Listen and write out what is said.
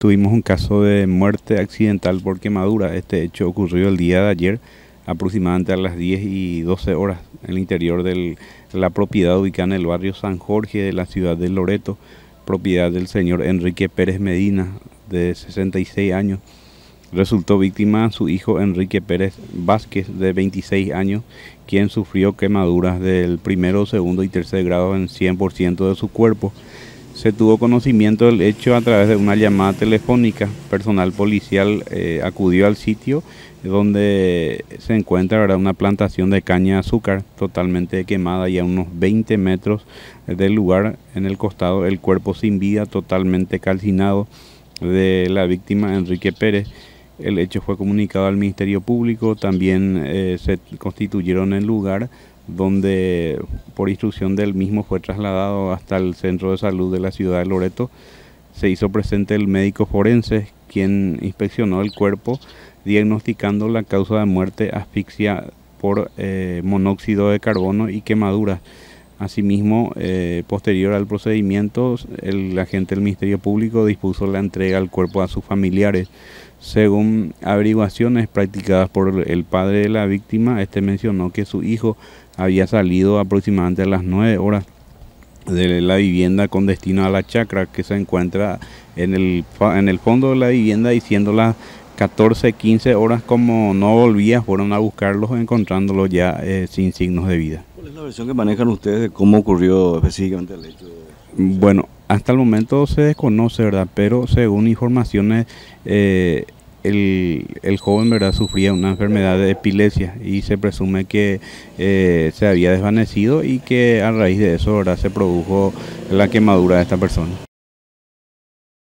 tuvimos un caso de muerte accidental por quemadura. Este hecho ocurrió el día de ayer, aproximadamente a las 10 y 12 horas, en el interior de la propiedad ubicada en el barrio San Jorge de la ciudad de Loreto, propiedad del señor Enrique Pérez Medina, de 66 años. Resultó víctima su hijo Enrique Pérez Vázquez, de 26 años, quien sufrió quemaduras del primero, segundo y tercer grado en 100% de su cuerpo se tuvo conocimiento del hecho a través de una llamada telefónica. Personal policial eh, acudió al sitio donde se encuentra ¿verdad? una plantación de caña de azúcar totalmente quemada y a unos 20 metros del lugar en el costado el cuerpo sin vida totalmente calcinado de la víctima Enrique Pérez. El hecho fue comunicado al Ministerio Público, también eh, se constituyeron en el lugar donde por instrucción del mismo fue trasladado hasta el centro de salud de la ciudad de Loreto. Se hizo presente el médico forense, quien inspeccionó el cuerpo, diagnosticando la causa de muerte asfixia por eh, monóxido de carbono y quemadura. Asimismo, eh, posterior al procedimiento, el agente del Ministerio Público dispuso la entrega al cuerpo a sus familiares. Según averiguaciones practicadas por el padre de la víctima, este mencionó que su hijo había salido aproximadamente a las 9 horas de la vivienda con destino a la chacra que se encuentra en el, fondo de la vivienda diciendo las 14, 15 horas como no volvía, fueron a buscarlos encontrándolo ya eh, sin signos de vida es la versión que manejan ustedes de cómo ocurrió específicamente el hecho? Bueno, hasta el momento se desconoce, ¿verdad? Pero según informaciones, eh, el, joven, ¿verdad? Sufría una enfermedad de epilepsia y se presume que eh, se había desvanecido y que a raíz de eso, ¿verdad? Se produjo la quemadura de esta persona.